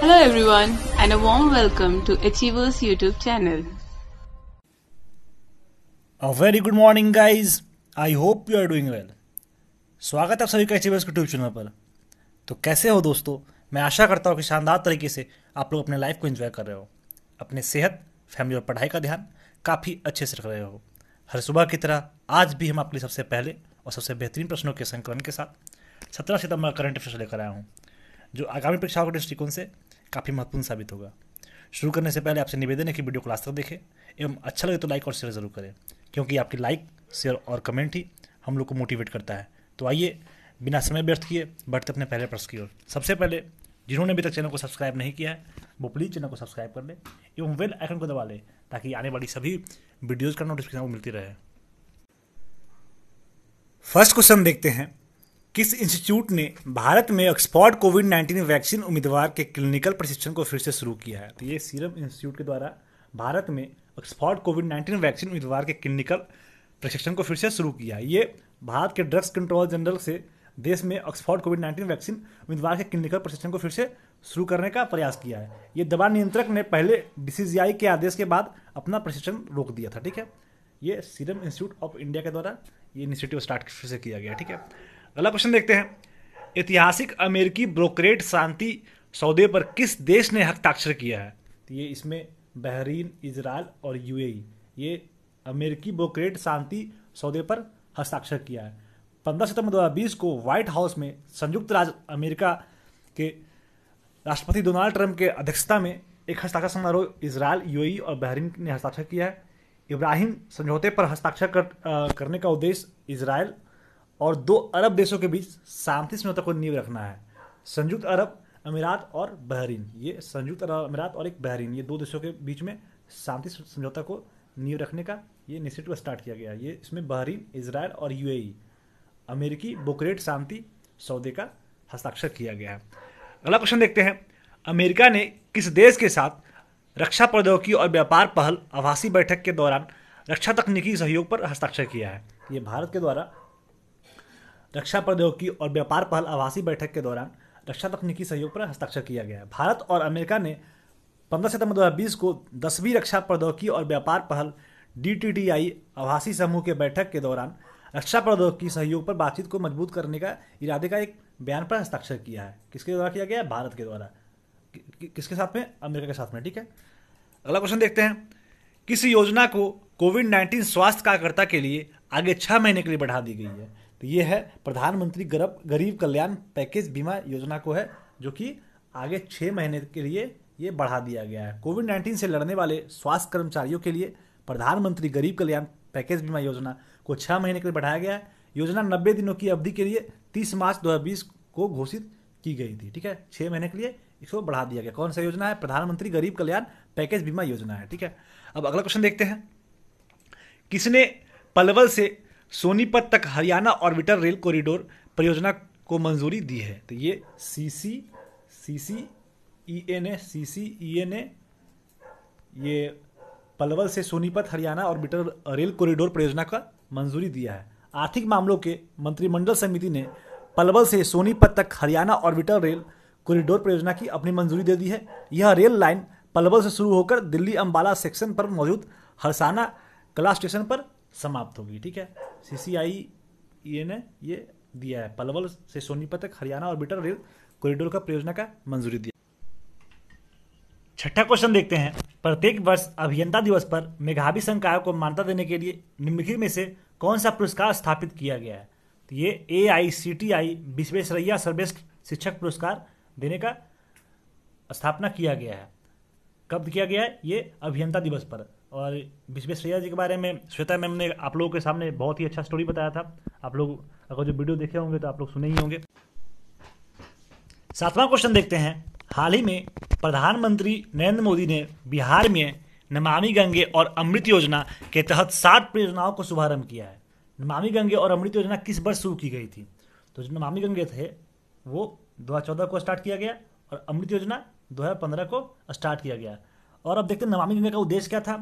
Hello everyone and a warm welcome to Achievers YouTube channel. A very good morning guys. I hope you are doing well. स्वागत है आप सभी का achievers YouTube channel पर तो कैसे हो दोस्तों मैं आशा करता हूँ कि शानदार तरीके से आप लोग अपने लाइफ को एंजॉय कर रहे हो अपने सेहत फैमिली और पढ़ाई का ध्यान काफ़ी अच्छे से रख रहे हो हर सुबह की तरह आज भी हम आपके लिए सबसे पहले और सबसे बेहतरीन प्रश्नों के संकलन के साथ सत्रह सितंबर करंट अफेयर्स लेकर आया हूँ जो आगामी परीक्षाओं के दृष्टिकोण से काफ़ी महत्वपूर्ण साबित होगा शुरू करने से पहले आपसे निवेदन है कि वीडियो को लास्ट तक देखें एवं अच्छा लगे तो लाइक और शेयर ज़रूर करें क्योंकि आपकी लाइक शेयर और कमेंट ही हम लोग को मोटिवेट करता है तो आइए बिना समय व्यर्थ किए बढ़ते अपने पहले प्रश्न की ओर सबसे पहले जिन्होंने अभी तक चैनल को सब्सक्राइब नहीं किया है वो प्लीज़ चैनल को सब्सक्राइब कर लें एवं वेल आइकन को दबा लें ताकि आने वाली सभी वीडियोज़ का नोटिफिकेशन मिलती रहे फर्स्ट क्वेश्चन देखते हैं किस इंस्टीट्यूट ने भारत में ऑक्सफोर्ड कोविड नाइन्टीन वैक्सीन उम्मीदवार के क्लिनिकल प्रशिक्षण को फिर से शुरू किया है तो ये सीरम इंस्टीट्यूट के द्वारा भारत में ऑक्सफोर्ड कोविड नाइन्टीन वैक्सीन उम्मीदवार के क्लिनिकल प्रशिक्षण को फिर से शुरू किया है ये भारत के ड्रग्स कंट्रोल जनरल से देश में ऑक्सफोर्ड कोविड नाइन्टीन वैक्सीन उम्मीदवार के क्लिनिकल प्रशिक्षण को फिर से शुरू करने का प्रयास किया है ये दवा नियंत्रक ने पहले डी के आदेश के बाद अपना प्रशिक्षण रोक दिया था ठीक है ये सीरम इंस्टीट्यूट ऑफ इंडिया के द्वारा ये इनिशिएटिव स्टार्ट फिर से किया गया ठीक है अगला क्वेश्चन देखते हैं ऐतिहासिक अमेरिकी ब्रोकरेट शांति सौदे पर किस देश ने हस्ताक्षर किया है तो ये इसमें बहरीन इजराइल और यूएई ये अमेरिकी ब्रोकरेट शांति सौदे पर हस्ताक्षर किया है पंद्रह सितंबर 2020 को व्हाइट हाउस में संयुक्त राज्य अमेरिका के राष्ट्रपति डोनाल्ड ट्रंप के अध्यक्षता में एक हस्ताक्षर समारोह इसराइल यूएई और बहरीन ने हस्ताक्षर किया है इब्राहिम समझौते पर हस्ताक्षर कर, करने का उद्देश्य इसराइल और दो अरब देशों के बीच शांति समझौता को नींव रखना है संयुक्त अरब अमीरात और बहरीन ये संयुक्त अरब अमीरात और एक बहरीन ये दो देशों के बीच में शांति समझौता को नींव रखने का ये इनिशिएटिव स्टार्ट किया गया ये इसमें बहरीन इसराइल और यू e, अमेरिकी बोकरेट शांति सौदे का हस्ताक्षर किया गया है अगला क्वेश्चन देखते हैं अमेरिका ने किस देश के साथ रक्षा प्रौद्योगिकी और व्यापार पहल आभासी बैठक के दौरान रक्षा तकनीकी सहयोग पर हस्ताक्षर किया है ये भारत के द्वारा रक्षा प्रौद्योगिकी और व्यापार पहल आभासी बैठक के दौरान रक्षा तकनीकी सहयोग पर हस्ताक्षर किया गया है भारत और अमेरिका ने 15 सितंबर 2020 को दसवीं रक्षा प्रौद्योगिकी और व्यापार पहल डी आभासी समूह के बैठक के दौरान रक्षा प्रौद्योगिकी सहयोग पर बातचीत को मजबूत करने का इरादे का एक बयान पर हस्ताक्षर किया है किसके द्वारा किया गया है भारत के द्वारा कि, कि, किसके साथ में अमेरिका के साथ में ठीक है अगला क्वेश्चन देखते हैं किस योजना को कोविड नाइन्टीन स्वास्थ्य कार्यकर्ता के लिए आगे छः महीने के लिए बढ़ा दी गई है तो ये है प्रधानमंत्री गरीब गरीब कल्याण पैकेज बीमा योजना को है जो कि आगे छः महीने के लिए ये बढ़ा दिया गया है कोविड नाइन्टीन से लड़ने वाले स्वास्थ्य कर्मचारियों के लिए प्रधानमंत्री गरीब कल्याण पैकेज बीमा योजना को छः महीने के लिए बढ़ाया गया है योजना नब्बे दिनों की अवधि के लिए तीस मार्च दो को घोषित की गई थी ठीक है छः महीने के लिए इसको बढ़ा दिया गया कौन सा योजना है प्रधानमंत्री गरीब कल्याण पैकेज बीमा योजना है ठीक है अब अगला क्वेश्चन देखते हैं किसने पलवल से सोनीपत तक हरियाणा ऑर्बिटर रेल कॉरिडोर परियोजना को मंजूरी दी है तो ये सी सी सी सी E N A C C E N A ये पलवल से Sonipat Haryana orbital rail corridor परियोजना का मंजूरी दिया है आर्थिक मामलों के मंत्रिमंडल समिति ने पलवल से सोनीपत तक हरियाणा ऑर्बिटर रेल कॉरिडोर परियोजना की अपनी मंजूरी दे दी है यह रेल लाइन पलवल से शुरू होकर दिल्ली अम्बाला सेक्शन पर मौजूद हरसाना कला स्टेशन पर समाप्त होगी ठीक है सीसीआईए ने ये दिया है पलवल से सोनीपत तक हरियाणा बिटर रेल कॉरिडोर का परियोजना का मंजूरी दिया छठा क्वेश्चन देखते हैं प्रत्येक वर्ष अभियंता दिवस पर मेघावी संकायों को मान्यता देने के लिए निम्नलिखित में से कौन सा पुरस्कार स्थापित किया गया है तो ये ए आई सी टी आई विश्वेश्वरैया सर्वेष्ठ शिक्षक पुरस्कार देने का स्थापना किया गया है कब किया गया है ये अभियंता दिवस पर और बीच जी के बारे में श्वेता मैम ने आप लोगों के सामने बहुत ही अच्छा स्टोरी बताया था आप लोग अगर जो वीडियो देखे होंगे तो आप लोग सुने ही होंगे सातवां क्वेश्चन देखते हैं हाल ही में प्रधानमंत्री नरेंद्र मोदी ने बिहार में नमामि गंगे और अमृत योजना के तहत सात परियोजनाओं को शुभारंभ किया है नमामि गंगे और अमृत योजना किस वर्ष शुरू की गई थी तो जो नमामि गंगे थे वो 2014 को स्टार्ट किया गया और अमृत योजना 2015 को स्टार्ट किया गया और अब देखते हैं नमामि गंगे का उद्देश्य क्या था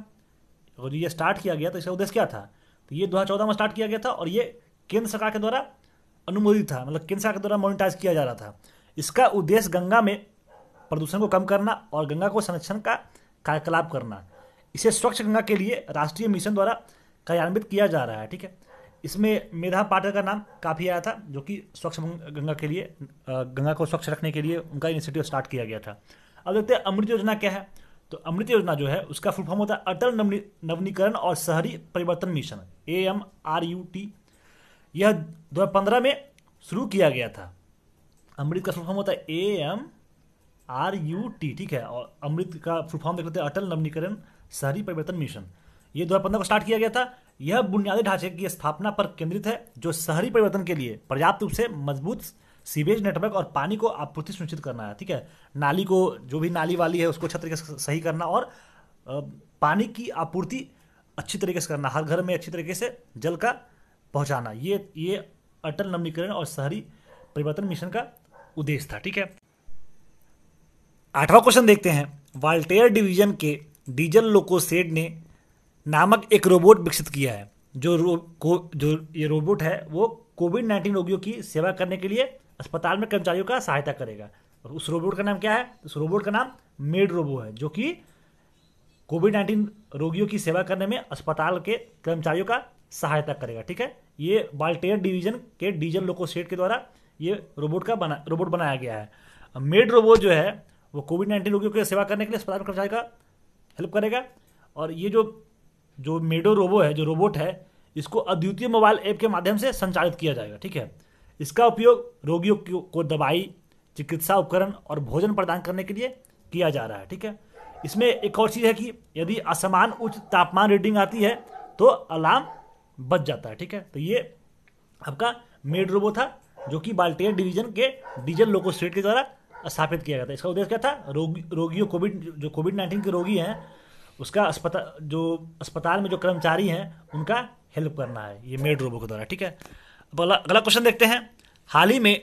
और ये स्टार्ट किया गया तो इसका उद्देश्य क्या था तो ये दो में स्टार्ट किया गया था और ये केंद्र सरकार के द्वारा अनुमोदित था मतलब केंद्र सरकार के द्वारा मोनिटाइज किया जा रहा था इसका उद्देश्य गंगा में प्रदूषण को कम करना और गंगा को संरक्षण का कार्यकलाप करना इसे स्वच्छ गंगा के लिए राष्ट्रीय मिशन द्वारा कार्यान्वित किया जा रहा है ठीक है इसमें मेधा पाटिल का नाम काफ़ी आया था जो कि स्वच्छ गंगा के लिए गंगा को स्वच्छ रखने के लिए उनका इनिशिएटिव स्टार्ट किया गया था अब देखते हैं अमृत योजना क्या है तो अमृत योजना जो है उसका फुल फॉर्म होता है अटल नवनीकरण और शहरी परिवर्तन mission A M R U T यह 2015 में शुरू किया गया था अमृत का फुल फॉर्म होता है A M R U T ठीक है और अमृत का फुल फॉर्म देख लेते हैं अटल नवनीकरण शहरी परिवर्तन मिशन ये दो को स्टार्ट किया गया था यह बुनियादी ढांचे की स्थापना पर केंद्रित है जो शहरी परिवर्तन के लिए पर्याप्त रूप से मजबूत सीवेज नेटवर्क और पानी को आपूर्ति सुनिश्चित करना है ठीक है नाली को जो भी नाली वाली है उसको अच्छा तरीके से सही करना और पानी की आपूर्ति अच्छी तरीके से करना हर घर में अच्छी तरीके से जल का पहुंचाना ये ये अटल नवनीकरण और शहरी परिवर्तन मिशन का उद्देश्य था ठीक है आठवां क्वेश्चन देखते हैं वाल्टेयर डिवीजन के डीजल लोकोसेड ने नामक एक रोबोट विकसित किया है जो रो, को, जो ये रोबोट है वो कोविड नाइन्टीन रोगियों की सेवा करने के लिए अस्पताल में कर्मचारियों का सहायता करेगा और उस रोबोट का नाम क्या है उस रोबोट का नाम मेड रोबो है जो कि कोविड नाइन्टीन रोगियों की सेवा करने में अस्पताल के कर्मचारियों का सहायता करेगा ठीक है ये बाल्टेयर डिवीजन के डीजल लोकोसेट के द्वारा ये रोबोट का बना रोबोट बनाया गया है मेड रोबोट जो है वो कोविड नाइन्टीन रोगियों की सेवा करने के लिए अस्पताल कर्मचारी का हेल्प करेगा और ये जो जो मेडो रोबो है जो रोबोट है इसको अद्वितीय मोबाइल ऐप के माध्यम से संचालित किया जाएगा ठीक है इसका उपयोग रोगियों को दवाई चिकित्सा उपकरण और भोजन प्रदान करने के लिए किया जा रहा है ठीक है इसमें एक और चीज़ है कि यदि असमान उच्च तापमान रीडिंग आती है तो अलार्म बच जाता है ठीक है तो ये आपका मेड रोबो था जो कि बाल्टेयर डिवीजन के डीजल लोको स्टेट के द्वारा स्थापित किया गया था इसका उद्देश्य क्या था रोगी रोगियों कोविड जो कोविड नाइन्टीन के रोगी हैं उसका अस्पताल जो अस्पताल में जो कर्मचारी हैं उनका हेल्प करना है ये मेड रोबो के द्वारा ठीक है अगला क्वेश्चन देखते हैं हाल ही में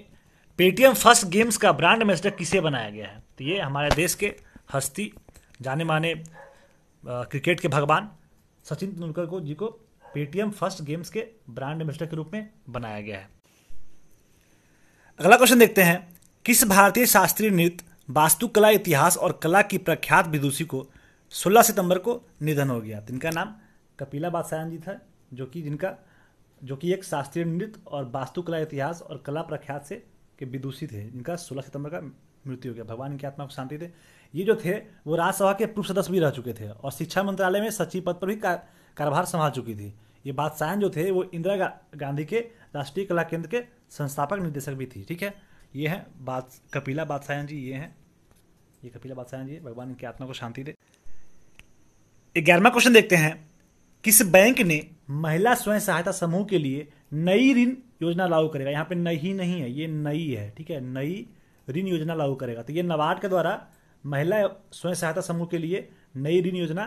पेटीएम फर्स्ट गेम्स का ब्रांड एम्बेसडर किसे बनाया गया है तो ये हमारे देश के हस्ती जाने माने क्रिकेट के भगवान सचिन तेंदुलकर को जी को पेटीएम फर्स्ट गेम्स के ब्रांड एम्बेसडर के रूप में बनाया गया है अगला क्वेश्चन देखते हैं किस भारतीय शास्त्रीय नृत्य वास्तुकला इतिहास और कला की प्रख्यात विदुषी को 16 सितंबर को निधन हो गया जिनका तो इनका नाम कपिला बादशाह जी था जो कि जिनका जो कि एक शास्त्रीय नृत्य और वास्तुकला इतिहास और कला प्रख्यात से के विदूषित थे जिनका सोलह सितंबर का मृत्यु हो गया भगवान की आत्मा को शांति दे ये जो थे वो राज्यसभा के पूर्व सदस्य भी रह चुके थे और शिक्षा मंत्रालय में सचिव पद पर भी कार्यभार संभाल चुकी थी ये सायन जो थे वो इंदिरा गांधी के राष्ट्रीय कला केंद्र के संस्थापक निदेशक भी थी ठीक है ये हैं बाद कपिला बादशाहन जी ये हैं ये कपिला बादशाहन जी भगवान इनकी आत्मा को शांति दे ग्यारहवा क्वेश्चन देखते हैं किस बैंक ने महिला स्वयं सहायता समूह के लिए नई ऋण योजना लागू करेगा यहाँ पे नई ही नहीं है ये नई है ठीक है नई ऋण योजना लागू करेगा तो ये नवाड के द्वारा महिला स्वयं सहायता समूह के लिए नई ऋण योजना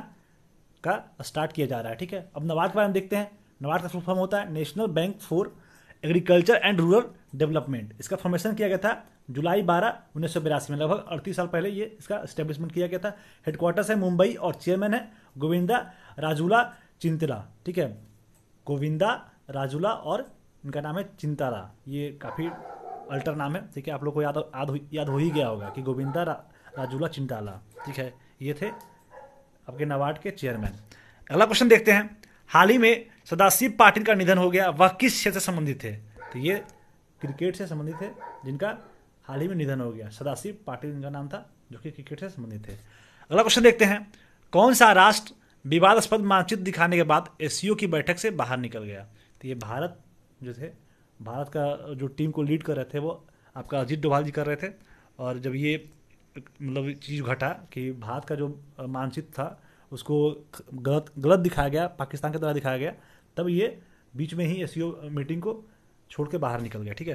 का स्टार्ट किया जा रहा है ठीक है अब नवाड के बारे में देखते हैं नवाड का फुल फॉर्म होता है national bank for agriculture and rural development इसका फॉर्मेशन किया गया था जुलाई बारह उन्नीस सौ बिरासी में लगभग अड़तीस साल पहले ये इसका स्टेब्लिशमेंट किया गया था हेडक्वार्टर्स है मुंबई और चेयरमैन है गोविंदा राजूला चिंतला ठीक है गोविंदा राजूला और इनका नाम है चिंतारा ये काफ़ी अल्टर नाम है ठीक है आप लोग को याद याद याद हो ही गया होगा कि गोविंदा रा, राजूला चिंताला ठीक है ये थे आपके नवाड के चेयरमैन अगला क्वेश्चन देखते हैं हाल ही में सदाशिव पाटिल का निधन हो गया वह किस क्षेत्र से संबंधित थे तो ये क्रिकेट से संबंधित थे जिनका हाल ही में निधन हो गया सदाशिव पाटिल इनका नाम था जो कि क्रिकेट से संबंधित थे अगला क्वेश्चन देखते हैं कौन सा राष्ट्र विवादास्पद मानचित्र दिखाने के बाद एस की बैठक से बाहर निकल गया तो ये भारत जो थे भारत का जो टीम को लीड कर रहे थे वो आपका अजीत डोभाल जी कर रहे थे और जब ये मतलब चीज़ घटा कि भारत का जो मानचित्र था उसको गलत गलत दिखाया गया पाकिस्तान के द्वारा दिखाया गया तब ये बीच में ही एस मीटिंग को छोड़ के बाहर निकल गया ठीक है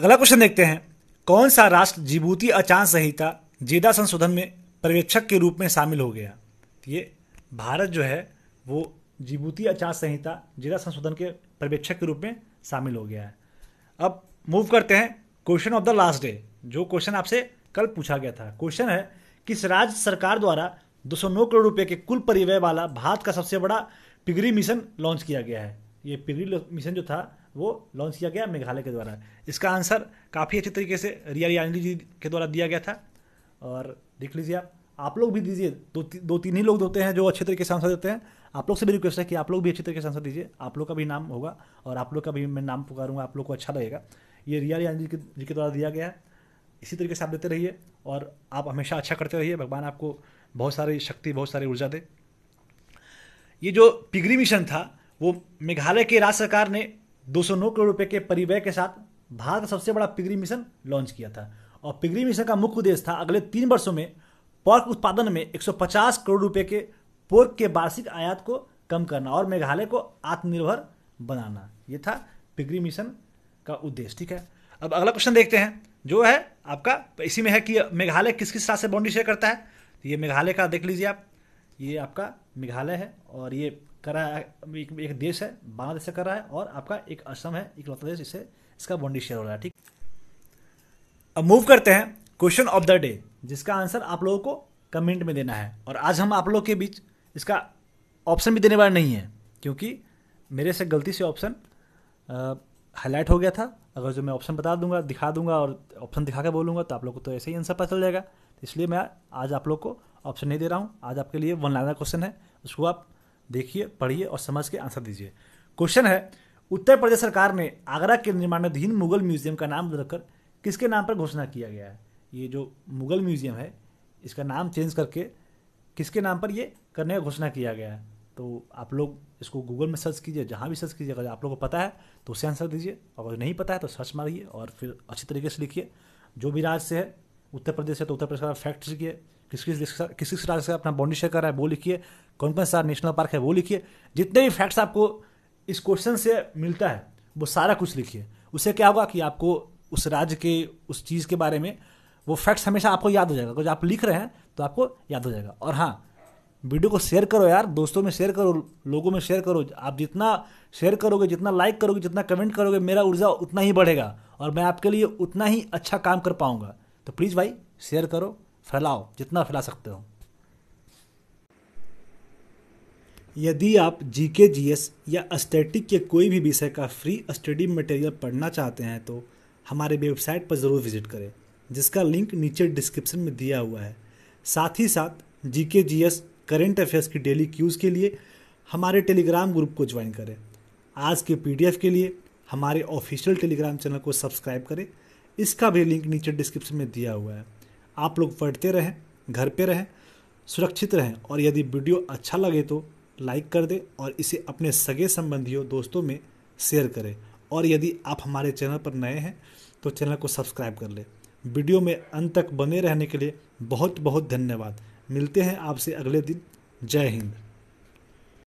अगला क्वेश्चन देखते हैं कौन सा राष्ट्र जिबूती अचान संहिता जेदा संशोधन में पर्यवेक्षक के रूप में शामिल हो गया तो ये भारत जो है वो जिबूती आचार संहिता जिला संशोधन के पर्यवेक्षक के रूप में शामिल हो गया है अब मूव करते हैं question of the last day जो क्वेश्चन आपसे कल पूछा गया था क्वेश्चन है किस राज्य सरकार द्वारा 209 करोड़ रुपए के कुल परिव्यय वाला भारत का सबसे बड़ा पिगरी मिशन लॉन्च किया गया है ये पिगरी मिशन जो था वो लॉन्च किया गया मेघालय के द्वारा इसका आंसर काफ़ी अच्छे तरीके से रिया रियानी जी के द्वारा दिया गया था और देख लीजिए आप आप लोग भी दीजिए दो ती, दो तीन ही लोग होते हैं जो अच्छे तरीके से आंसर देते हैं आप लोग से भी रिक्वेस्ट है कि आप लोग भी अच्छे तरीके से आंसर दीजिए आप लोग का भी नाम होगा और आप लोग का भी मैं नाम पुकारूंगा आप लोग को अच्छा लगेगा ये रिया रिया जी के जी के द्वारा दिया गया है इसी तरीके से आप देते रहिए और आप हमेशा अच्छा करते रहिए भगवान आपको बहुत सारी शक्ति बहुत सारी ऊर्जा दे ये जो पिगरी मिशन था वो मेघालय के राज्य सरकार ने 209 करोड़ रुपए के परिव्यय के साथ भारत का सबसे बड़ा पिगरी मिशन लॉन्च किया था और पिगरी मिशन का मुख्य उद्देश्य था अगले तीन वर्षों में पोर्क उत्पादन में 150 करोड़ रुपए के पोर्क के वार्षिक आयात को कम करना और मेघालय को आत्मनिर्भर बनाना ये था पिगरी मिशन का उद्देश्य ठीक है अब अगला क्वेश्चन देखते हैं जो है आपका इसी में है कि मेघालय किस किस राज्य से बाउंड्री शेयर करता है तो ये मेघालय का देख लीजिए आप ये आपका मेघालय है और ये करा है एक, एक देश है बांग्लादेश से कर रहा है और आपका एक असम है एक देश इसे इसका बाउंड्री शेयर हो रहा है ठीक अब मूव करते हैं क्वेश्चन ऑफ द डे जिसका आंसर आप लोगों को कमेंट में देना है और आज हम आप लोग के बीच इसका ऑप्शन भी देने वाला नहीं है क्योंकि मेरे से गलती से ऑप्शन हाईलाइट हो गया था अगर जो मैं ऑप्शन बता दूंगा दिखा दूंगा और ऑप्शन दिखा के बोलूंगा तो आप लोग को तो ऐसे ही आंसर पता चल जाएगा तो इसलिए मैं आज आप लोग को ऑप्शन नहीं दे रहा हूँ आज आपके लिए वन लाइनर क्वेश्चन है उसको आप देखिए पढ़िए और समझ के आंसर दीजिए क्वेश्चन है उत्तर प्रदेश सरकार ने आगरा के निर्माणाधीन मुगल म्यूजियम का नाम बदलकर किसके नाम पर घोषणा किया गया है ये जो मुगल म्यूज़ियम है इसका नाम चेंज करके किसके नाम पर ये करने का घोषणा किया गया है तो आप लोग इसको गूगल में सर्च कीजिए जहाँ भी सर्च कीजिए अगर आप लोगों को पता है तो उसे आंसर दीजिए और अगर नहीं पता है तो सर्च मारिए और फिर अच्छी तरीके से लिखिए जो भी राज्य से है उत्तर प्रदेश है तो उत्तर प्रदेश का फैक्ट लिखिए किस किस किस किस राज्य से अपना बाउंड्री शेयर कर रहा है वो लिखिए कौन कौन सा नेशनल पार्क है वो लिखिए जितने भी फैक्ट्स आपको इस क्वेश्चन से मिलता है वो सारा कुछ लिखिए उससे क्या होगा कि आपको उस राज्य के उस चीज़ के बारे में वो फैक्ट्स हमेशा आपको याद हो जाएगा अगर आप लिख रहे हैं तो आपको याद हो जाएगा और हाँ वीडियो को शेयर करो यार दोस्तों में शेयर करो लोगों में शेयर करो आप जितना शेयर करोगे जितना लाइक करोगे जितना कमेंट करोगे मेरा ऊर्जा उतना ही बढ़ेगा और मैं आपके लिए उतना ही अच्छा काम कर पाऊंगा तो प्लीज़ भाई शेयर करो फैलाओ जितना फैला सकते हो यदि आप जी के जी एस या अस्टेटिक के कोई भी विषय का फ्री स्टडी मटेरियल पढ़ना चाहते हैं तो हमारे वेबसाइट पर ज़रूर विजिट करें जिसका लिंक नीचे डिस्क्रिप्शन में दिया हुआ है साथ ही साथ G K G S current affairs की डेली क्यूज़ के लिए हमारे टेलीग्राम ग्रुप को ज्वाइन करें आज के पी के लिए हमारे ऑफिशियल टेलीग्राम चैनल को सब्सक्राइब करें इसका भी लिंक नीचे डिस्क्रिप्शन में दिया हुआ है आप लोग पढ़ते रहें घर पर रहें सुरक्षित रहें और यदि वीडियो अच्छा लगे तो लाइक कर दें और इसे अपने सगे संबंधियों दोस्तों में शेयर करें और यदि आप हमारे चैनल पर नए हैं तो चैनल को सब्सक्राइब कर लें वीडियो में अंत तक बने रहने के लिए बहुत बहुत धन्यवाद मिलते हैं आपसे अगले दिन जय हिंद